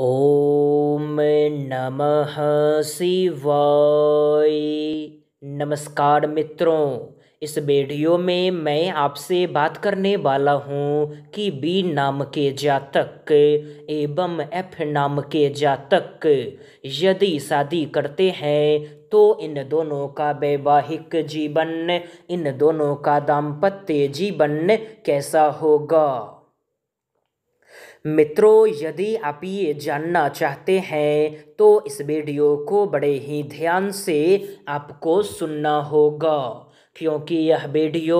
ओम नमः शिवाय नमस्कार मित्रों इस वीडियो में मैं आपसे बात करने वाला हूँ कि बी नाम के जातक एवं एफ नाम के जातक यदि शादी करते हैं तो इन दोनों का वैवाहिक जीवन इन दोनों का दाम्पत्य जीवन कैसा होगा मित्रों यदि आप ये जानना चाहते हैं तो इस वीडियो को बड़े ही ध्यान से आपको सुनना होगा क्योंकि यह वीडियो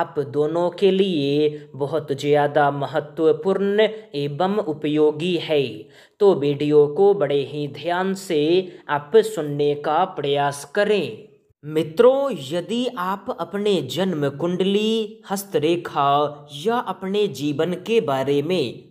आप दोनों के लिए बहुत ज़्यादा महत्वपूर्ण एवं उपयोगी है तो वीडियो को बड़े ही ध्यान से आप सुनने का प्रयास करें मित्रों यदि आप अपने जन्म कुंडली हस्तरेखा या अपने जीवन के बारे में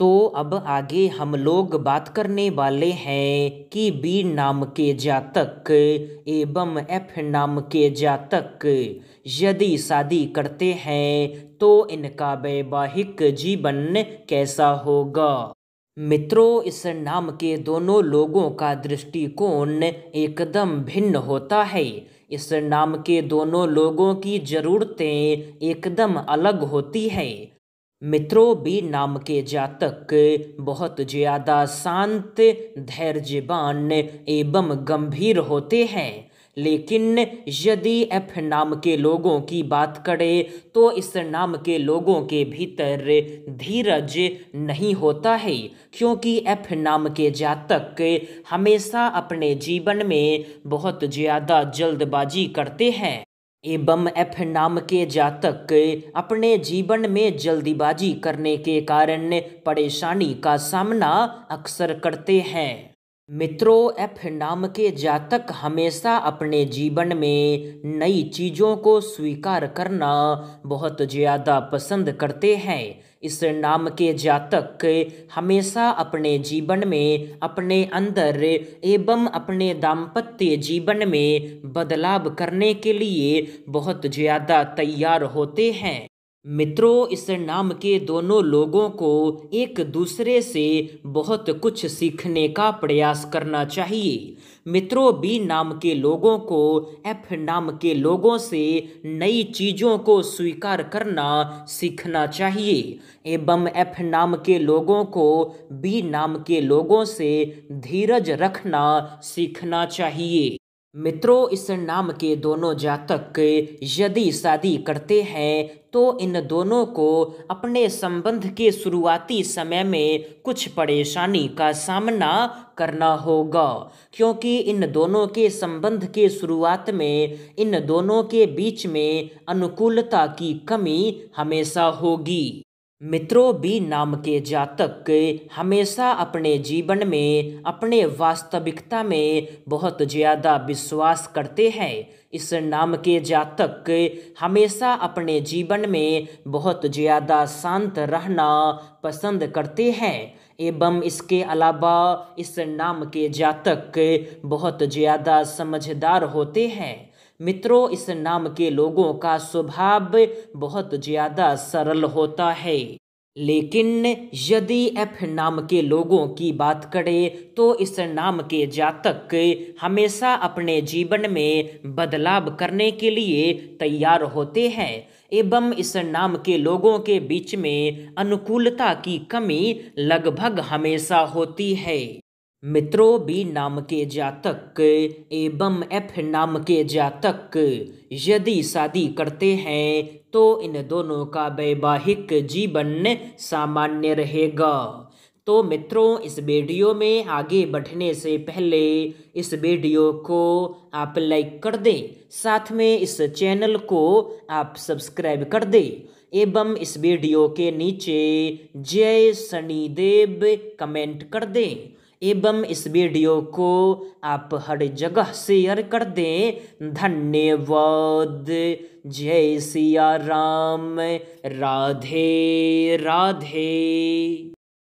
तो अब आगे हम लोग बात करने वाले हैं कि बी नाम के जातक एवं एफ नाम के जातक यदि शादी करते हैं तो इनका वैवाहिक जीवन कैसा होगा मित्रों इस नाम के दोनों लोगों का दृष्टिकोण एकदम भिन्न होता है इस नाम के दोनों लोगों की ज़रूरतें एकदम अलग होती है मित्रों भी नाम के जातक बहुत ज़्यादा शांत धैर्यवान एवं गंभीर होते हैं लेकिन यदि एफ नाम के लोगों की बात करें तो इस नाम के लोगों के भीतर धीरज नहीं होता है क्योंकि एफ नाम के जातक हमेशा अपने जीवन में बहुत ज़्यादा जल्दबाजी करते हैं एबम एफ नाम के जातक अपने जीवन में जल्दीबाजी करने के कारण परेशानी का सामना अक्सर करते हैं मित्रों एफ नाम के जातक हमेशा अपने जीवन में नई चीज़ों को स्वीकार करना बहुत ज़्यादा पसंद करते हैं इस नाम के जातक हमेशा अपने जीवन में अपने अंदर एवं अपने दाम्पत्य जीवन में बदलाव करने के लिए बहुत ज़्यादा तैयार होते हैं मित्रों इस नाम के दोनों लोगों को एक दूसरे से बहुत कुछ सीखने का प्रयास करना चाहिए मित्रों बी नाम के लोगों को एफ नाम के लोगों से नई चीज़ों को स्वीकार करना सीखना चाहिए एवं एफ नाम के लोगों को बी नाम के लोगों से धीरज रखना सीखना चाहिए मित्रों इस नाम के दोनों जातक यदि शादी करते हैं तो इन दोनों को अपने संबंध के शुरुआती समय में कुछ परेशानी का सामना करना होगा क्योंकि इन दोनों के संबंध के शुरुआत में इन दोनों के बीच में अनुकूलता की कमी हमेशा होगी मित्रों भी नाम के जातक हमेशा अपने जीवन में अपने वास्तविकता में बहुत ज़्यादा विश्वास करते हैं इस नाम के जातक हमेशा अपने जीवन में बहुत ज़्यादा शांत रहना पसंद करते हैं एवं इसके अलावा इस नाम के जातक बहुत ज़्यादा समझदार होते हैं मित्रों इस नाम के लोगों का स्वभाव बहुत ज़्यादा सरल होता है लेकिन यदि एफ नाम के लोगों की बात करें तो इस नाम के जातक हमेशा अपने जीवन में बदलाव करने के लिए तैयार होते हैं एवं इस नाम के लोगों के बीच में अनुकूलता की कमी लगभग हमेशा होती है मित्रो बी नाम के जातक एवं एफ नाम के जातक यदि शादी करते हैं तो इन दोनों का वैवाहिक जीवन सामान्य रहेगा तो मित्रों इस वीडियो में आगे बढ़ने से पहले इस वीडियो को आप लाइक कर दें साथ में इस चैनल को आप सब्सक्राइब कर दें एवं इस वीडियो के नीचे जय शनिदेव कमेंट कर दें एवं इस वीडियो को आप हर जगह शेयर कर दें धन्यवाद जय सिया राम राधे राधे